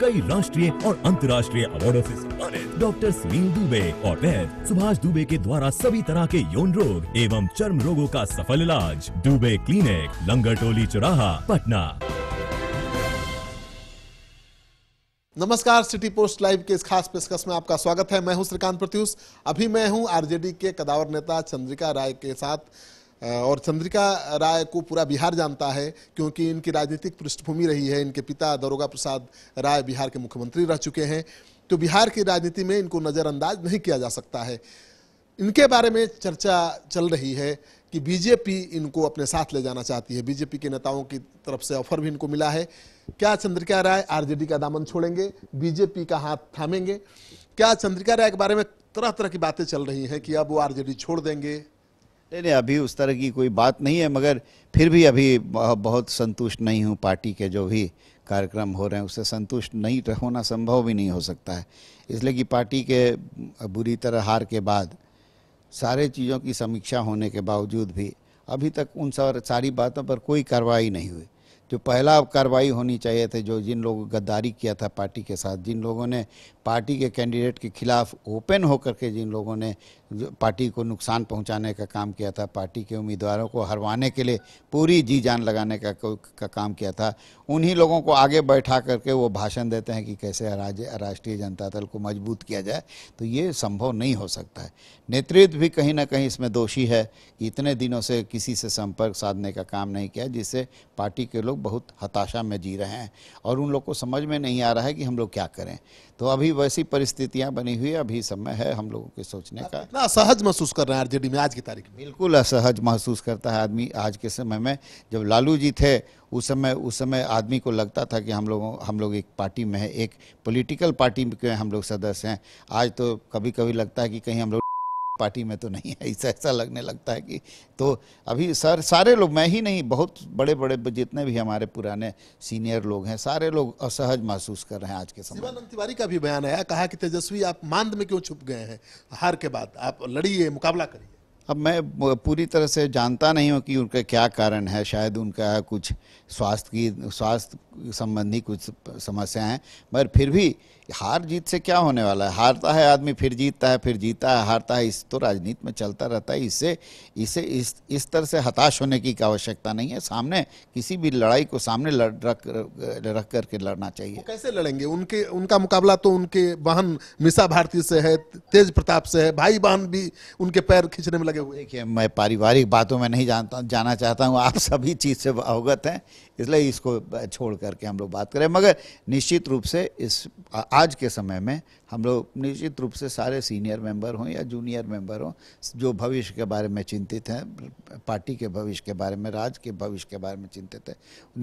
कई राष्ट्रीय और अंतर्राष्ट्रीय अवार्ड ऐसी सम्मानित डॉक्टर सुनील दुबे और वैद सुभाष दुबे के द्वारा सभी तरह के यौन रोग एवं चर्म रोगों का सफल इलाज दुबे क्लिनिक लंगर टोली चौराहा पटना नमस्कार सिटी पोस्ट लाइव के इस खास पेशकश में आपका स्वागत है मैं हूं श्रीकांत प्रत्युष अभी मैं हूं आरजेडी के कदावर नेता चंद्रिका राय के साथ और चंद्रिका राय को पूरा बिहार जानता है क्योंकि इनकी राजनीतिक पृष्ठभूमि रही है इनके पिता दरोगा प्रसाद राय बिहार के मुख्यमंत्री रह चुके हैं तो बिहार की राजनीति में इनको नज़रअंदाज नहीं किया जा सकता है इनके बारे में चर्चा चल रही है कि बीजेपी इनको अपने साथ ले जाना चाहती है बीजेपी के नेताओं की तरफ से ऑफर भी इनको मिला है क्या चंद्रिका राय आरजेडी का दामन छोड़ेंगे बीजेपी का हाथ थामेंगे क्या चंद्रिका राय के बारे में तरह तरह की बातें चल रही हैं कि अब वो आरजेडी छोड़ देंगे नहीं नहीं अभी उस तरह की कोई बात नहीं है मगर फिर भी अभी बहुत संतुष्ट नहीं हूँ पार्टी के जो भी कार्यक्रम हो रहे हैं उससे संतुष्ट नहीं होना संभव भी नहीं हो सकता है इसलिए कि पार्टी के बुरी तरह हार के बाद सारे चीज़ों की समीक्षा होने के बावजूद भी अभी तक उन सारी बातों पर कोई कार्रवाई नहीं हुई जो पहला कार्रवाई होनी चाहिए थी जो जिन लोगों गद्दारी किया था पार्टी के साथ जिन लोगों ने पार्टी के कैंडिडेट के खिलाफ ओपन होकर के जिन लोगों ने पार्टी को नुकसान पहुंचाने का काम किया था पार्टी के उम्मीदवारों को हरवाने के लिए पूरी जी जान लगाने का, का, का काम किया था उन्हीं लोगों को आगे बैठा करके वो भाषण देते हैं कि कैसे राष्ट्रीय जनता दल को मजबूत किया जाए तो ये संभव नहीं हो सकता है नेतृत्व भी कहीं ना कहीं इसमें दोषी है कि इतने दिनों से किसी से संपर्क साधने का काम नहीं किया जिससे पार्टी के लोग लोग बहुत हताशा में जी रहे हैं और उन लोग को समझ में नहीं आ रहा है कि हम लोग क्या करें तो अभी वैसी परिस्थितियां बनी हुई अभी समय है हम लोगों के सोचने का इतना असहज महसूस कर रहा है आरजेडी में आज की तारीख में बिल्कुल असहज महसूस करता है आदमी आज के समय में जब लालू जी थे उस समय उस समय आदमी को लगता था कि हम लोगों हम लोग एक पार्टी में है एक पोलिटिकल पार्टी के हम लोग सदस्य हैं आज तो कभी कभी लगता है कि कहीं हम लोग पार्टी में तो नहीं है ऐसा ऐसा लगने लगता है कि तो अभी सर सारे लोग मैं ही नहीं बहुत बड़े बड़े जितने भी हमारे पुराने सीनियर लोग हैं सारे लोग असहज महसूस कर रहे हैं आज के समय शिवानंद तिवारी का भी बयान आया कहा कि तेजस्वी आप मांद में क्यों छुप गए हैं हार के बाद आप लड़िए मुकाबला करिए अब मैं पूरी तरह से जानता नहीं हूँ कि उनका क्या कारण है शायद उनका कुछ स्वास्थ्य की स्वास्थ्य संबंधी कुछ समस्याएं हैं मगर फिर भी हार जीत से क्या होने वाला है हारता है आदमी फिर जीतता है फिर जीता है हारता है इस तो राजनीति में चलता रहता है इससे इसे इस इस तरह से हताश होने की आवश्यकता नहीं है सामने किसी भी लड़ाई को सामने लड़, रख रख करके लड़ना चाहिए कैसे लड़ेंगे उनके उनका मुकाबला तो उनके बहन मिसा भारती से है तेज प्रताप से है भाई बहन भी उनके पैर खींचने में लगे लगे हुए देखिए मैं पारिवारिक बातों में नहीं जानता जाना चाहता हूँ आप सभी चीज़ से अवगत हैं इसलिए इसको छोड़ करके हम लोग बात करें मगर निश्चित रूप से इस आज के समय में हम लोग निश्चित रूप से सारे सीनियर मेंबर हों या जूनियर मेंबर हों जो भविष्य के बारे में चिंतित हैं पार्टी के भविष्य के बारे में राज्य के भविष्य के बारे में चिंतित है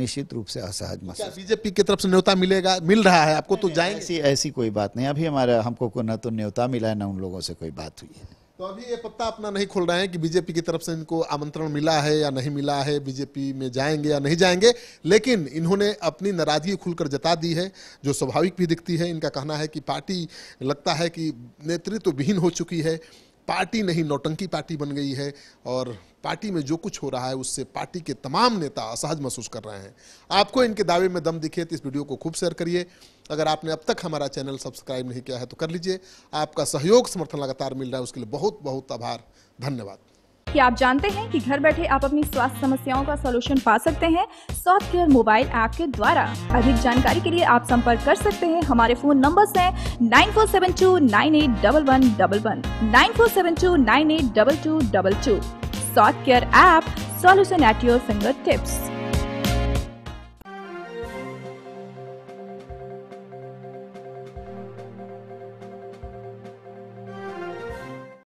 निश्चित रूप से असहज महसूस बीजेपी की तरफ से न्योता मिलेगा मिल रहा है आपको तो जाएंगे ऐसी ऐसी कोई बात नहीं अभी हमारा हमको न तो न्योता मिला है ना उन लोगों से कोई बात हुई है तो अभी ये पत्ता अपना नहीं खोल रहे हैं कि बीजेपी की तरफ से इनको आमंत्रण मिला है या नहीं मिला है बीजेपी में जाएंगे या नहीं जाएंगे लेकिन इन्होंने अपनी नाराजगी खुलकर जता दी है जो स्वाभाविक भी दिखती है इनका कहना है कि पार्टी लगता है कि नेतृत्व तो विहीन हो चुकी है पार्टी नहीं नौटंकी पार्टी बन गई है और पार्टी में जो कुछ हो रहा है उससे पार्टी के तमाम नेता असहज महसूस कर रहे हैं आपको इनके दावे में दम दिखे तो इस वीडियो को खूब शेयर करिए अगर आपने अब तक हमारा चैनल सब्सक्राइब नहीं किया है तो कर लीजिए आपका सहयोग समर्थन लगातार मिल रहा है उसके लिए बहुत बहुत आभार धन्यवाद कि आप जानते हैं कि घर बैठे आप अपनी स्वास्थ्य समस्याओं का सोल्यूशन पा सकते हैं सॉफ्ट केयर मोबाइल ऐप के द्वारा अधिक जानकारी के लिए आप संपर्क कर सकते हैं हमारे फोन नंबर है nine four seven two nine eight double one double one nine four seven two nine eight double two double two soft care app solution at your finger tips